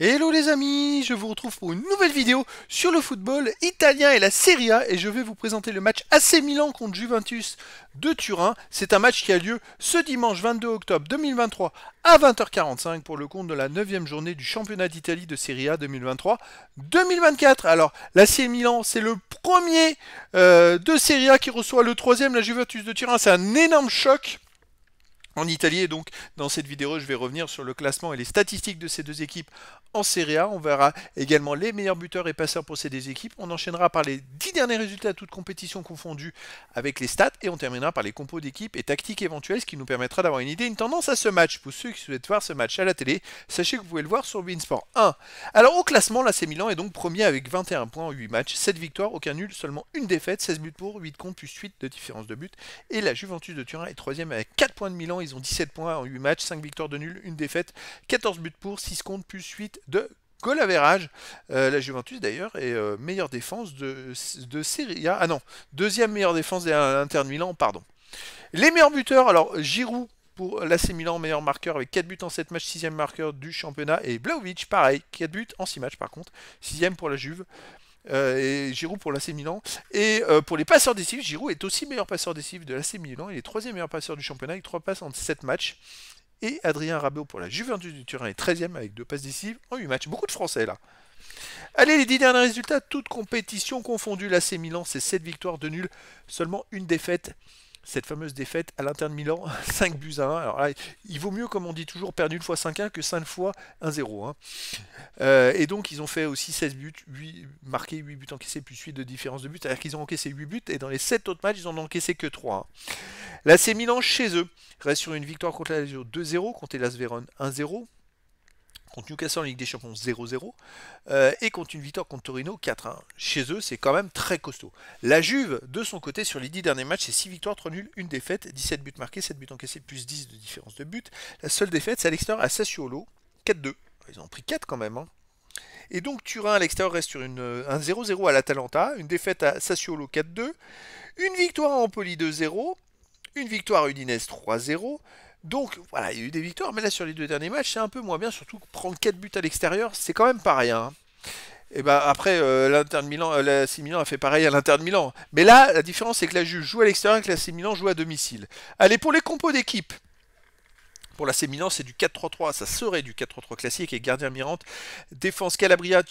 Hello les amis, je vous retrouve pour une nouvelle vidéo sur le football italien et la Serie A et je vais vous présenter le match AC Milan contre Juventus de Turin. C'est un match qui a lieu ce dimanche 22 octobre 2023 à 20h45 pour le compte de la 9 journée du championnat d'Italie de Serie A 2023-2024. Alors l'AC Milan c'est le premier euh, de Serie A qui reçoit le troisième, la Juventus de Turin, c'est un énorme choc en Italie. donc, dans cette vidéo, je vais revenir sur le classement et les statistiques de ces deux équipes en Serie A. On verra également les meilleurs buteurs et passeurs pour ces deux équipes. On enchaînera par les dix derniers résultats, toute compétition confondue avec les stats. Et on terminera par les compos d'équipes et tactiques éventuelles, ce qui nous permettra d'avoir une idée, une tendance à ce match. Pour ceux qui souhaitent voir ce match à la télé, sachez que vous pouvez le voir sur Winsport 1. Alors, au classement, là, c'est Milan est donc premier avec 21 points en 8 matchs, 7 victoires, aucun nul, seulement une défaite, 16 buts pour, 8 comptes plus 8 de différence de buts Et la Juventus de Turin est troisième avec 4 points de Milan ils ont 17 points en 8 matchs, 5 victoires de nul, une défaite, 14 buts pour, 6 comptes, plus 8 de colavérage. Euh, la Juventus d'ailleurs est euh, meilleure défense de, de Serie A. Ah non, deuxième meilleure défense de l'Inter euh, Milan, pardon. Les meilleurs buteurs, alors Giroud pour l'AC Milan, meilleur marqueur avec 4 buts en 7 matchs, 6 marqueur du championnat. Et Blaovic, pareil, 4 buts en 6 matchs par contre, 6ème pour la Juve. Euh, et Giroud pour l'AC Milan. Et euh, pour les passeurs décisifs, Giroud est aussi meilleur passeur décisif de l'AC Milan. Il est troisième meilleur passeur du championnat avec 3 passes en 7 matchs. Et Adrien Rabiot pour la Juventus du Turin est 13 ème avec deux passes décisives en 8 matchs. Beaucoup de Français là. Allez, les 10 derniers résultats, toutes compétitions confondues. L'AC Milan, c'est 7 victoires, de nuls, seulement une défaite cette fameuse défaite à l'interne de Milan, 5 buts à 1. il vaut mieux, comme on dit toujours, perdre une fois 5-1 que 5 fois 1-0. Hein. Euh, et donc, ils ont fait aussi 16 buts, 8, marqué 8 buts encaissés, plus 8 de différence de buts. C'est-à-dire qu'ils ont encaissé 8 buts, et dans les 7 autres matchs, ils n'en ont encaissé que 3. Là, c'est Milan, chez eux, reste sur une victoire contre la Lazio 2-0, contre Elas 1-0 contre Newcastle en Ligue des Champions 0-0 euh, et contre une victoire contre Torino 4-1. Chez eux, c'est quand même très costaud. La Juve, de son côté, sur les 10 derniers matchs, c'est 6 victoires, 3 nuls, 1 défaite, 17 buts marqués, 7 buts encaissés, plus 10 de différence de but. La seule défaite, c'est à l'extérieur à Sassuolo, 4-2. Ils ont pris 4 quand même. Hein. Et donc Turin à l'extérieur reste sur une, euh, un 0-0 à l'Atalanta, une défaite à Sassuolo 4-2, une victoire à Empoli 2-0, une victoire à Udinese 3-0, donc voilà, il y a eu des victoires, mais là sur les deux derniers matchs, c'est un peu moins bien, surtout que prendre 4 buts à l'extérieur, c'est quand même pas rien. Et hein. eh ben après, euh, l'Inter de Milan, euh, la C a fait pareil à l'Inter de Milan. Mais là, la différence c'est que la Juve joue à l'extérieur et que la C joue à domicile. Allez, pour les compos d'équipe. Pour la C c'est du 4-3-3, ça serait du 4-3-3 classique et gardien Mirante, défense Calabria,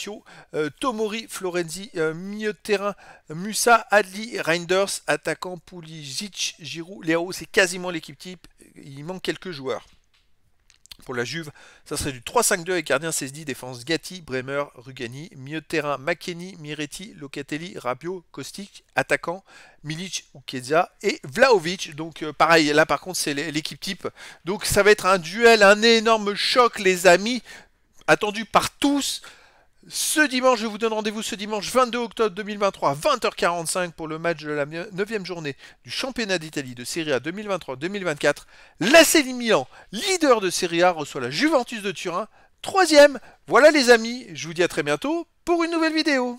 euh, Tomori, Florenzi, euh, milieu de terrain, Musa, Adli, Reinders, attaquant Pulisic, Giroud, Léo, c'est quasiment l'équipe type il manque quelques joueurs. Pour la Juve, ça serait du 3-5-2 avec gardien Cesdi, défense Gatti, Bremer, Rugani, milieu de terrain Makeni, Miretti, Locatelli, Rabiot, Kostic, attaquant Milic ou et Vlaovic. Donc euh, pareil, là par contre c'est l'équipe type. Donc ça va être un duel, un énorme choc les amis, attendu par tous. Ce dimanche, je vous donne rendez-vous ce dimanche 22 octobre 2023 20h45 pour le match de la 9e journée du championnat d'Italie de Serie A 2023-2024. L'AC Milan, leader de Serie A, reçoit la Juventus de Turin, troisième. Voilà les amis, je vous dis à très bientôt pour une nouvelle vidéo.